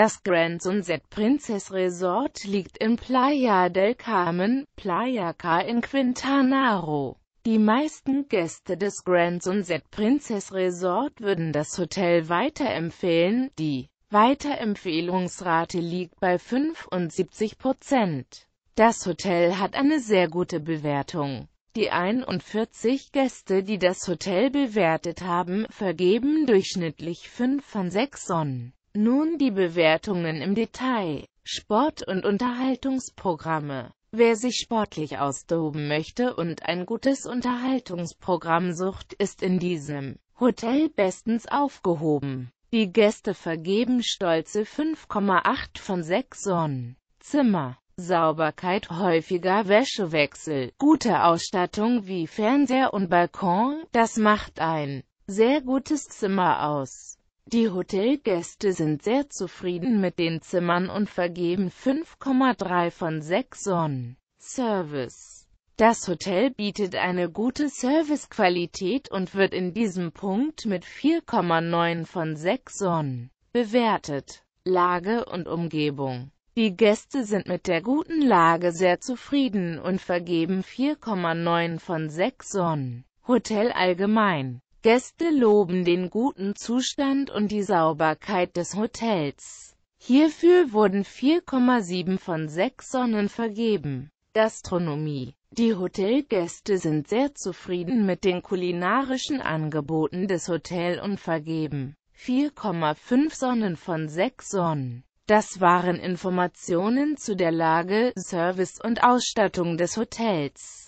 Das Grand Sunset Princess Resort liegt in Playa del Carmen, Playa Car in Quintana Roo. Die meisten Gäste des Grand Sunset Princess Resort würden das Hotel weiterempfehlen, die Weiterempfehlungsrate liegt bei 75 Prozent. Das Hotel hat eine sehr gute Bewertung. Die 41 Gäste, die das Hotel bewertet haben, vergeben durchschnittlich 5 von 6 Sonnen. Nun die Bewertungen im Detail. Sport- und Unterhaltungsprogramme. Wer sich sportlich austoben möchte und ein gutes Unterhaltungsprogramm sucht, ist in diesem Hotel bestens aufgehoben. Die Gäste vergeben stolze 5,8 von 6 Sonnen. Zimmer, Sauberkeit, häufiger Wäschewechsel, gute Ausstattung wie Fernseher und Balkon, das macht ein sehr gutes Zimmer aus. Die Hotelgäste sind sehr zufrieden mit den Zimmern und vergeben 5,3 von 6 Sonnen. Service das Hotel bietet eine gute Servicequalität und wird in diesem Punkt mit 4,9 von 6 Sonnen bewertet. Lage und Umgebung Die Gäste sind mit der guten Lage sehr zufrieden und vergeben 4,9 von 6 Sonnen. Hotel allgemein Gäste loben den guten Zustand und die Sauberkeit des Hotels. Hierfür wurden 4,7 von 6 Sonnen vergeben. Gastronomie Die Hotelgäste sind sehr zufrieden mit den kulinarischen Angeboten des Hotels und vergeben 4,5 Sonnen von 6 Sonnen. Das waren Informationen zu der Lage, Service und Ausstattung des Hotels.